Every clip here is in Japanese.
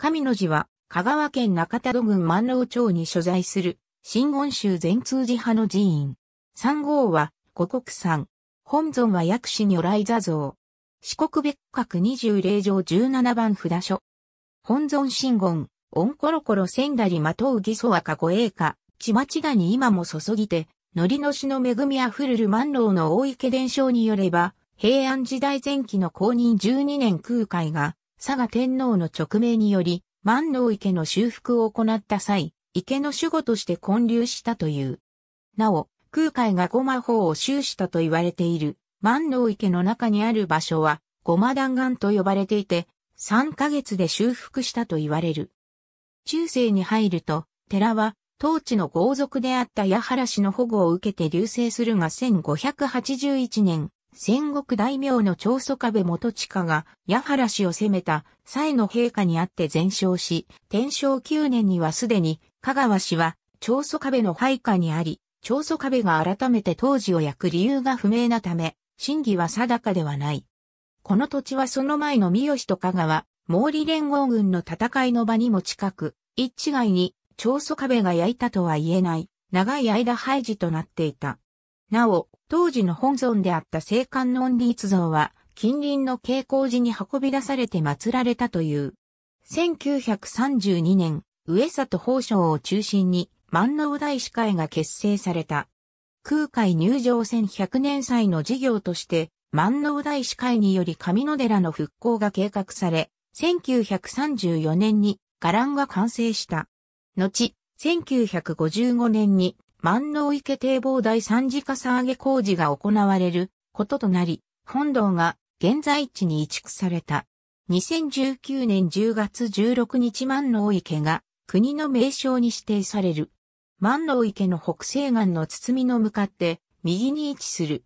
神の寺は、香川県中田戸郡万能町に所在する、新言宗全通寺派の寺院。三号は、五国山。本尊は薬師如来座像。四国別格二十霊条十七番札所。本尊新言、オンコロコロ千だりまとう義祖赤護栄華、ちまちがに今も注ぎて、のりのしの恵みあふるる万能の大池伝承によれば、平安時代前期の公認十二年空海が、佐賀天皇の直命により、万能池の修復を行った際、池の守護として建立したという。なお、空海が護摩法を修したと言われている万能池の中にある場所は、護摩弾丸と呼ばれていて、3ヶ月で修復したと言われる。中世に入ると、寺は、当地の豪族であった矢原氏の保護を受けて流星するが1581年、戦国大名の長祖壁元親が、矢原氏を攻めた、際の陛下にあって全勝し、天正9年にはすでに、香川氏は、長祖壁の配下にあり、長祖壁が改めて当時を焼く理由が不明なため、真偽は定かではない。この土地はその前の三好と香川、毛利連合軍の戦いの場にも近く、一違いに、長祖壁が焼いたとは言えない、長い間廃寺となっていた。なお、当時の本尊であった聖観音立像は、近隣の慶光寺に運び出されて祀られたという。1932年、上里法省を中心に、万能大司会が結成された。空海入場1100年祭の事業として、万能大司会により上野寺の復興が計画され、1934年に伽藍が完成した。後、1955年に万能池堤防第三次か上げ工事が行われることとなり、本堂が現在地に移築された。2019年10月16日万能池が国の名称に指定される。万能池の北西岸の包みの向かって右に位置する。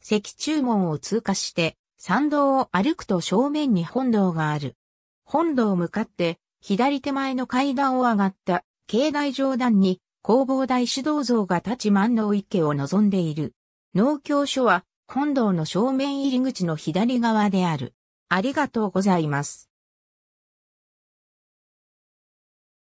石柱門を通過して参道を歩くと正面に本堂がある。本堂を向かって左手前の階段を上がった境内上段に弘法大師銅像が立ち万能池を望んでいる。農協所は本堂の正面入り口の左側である。ありがとうございます。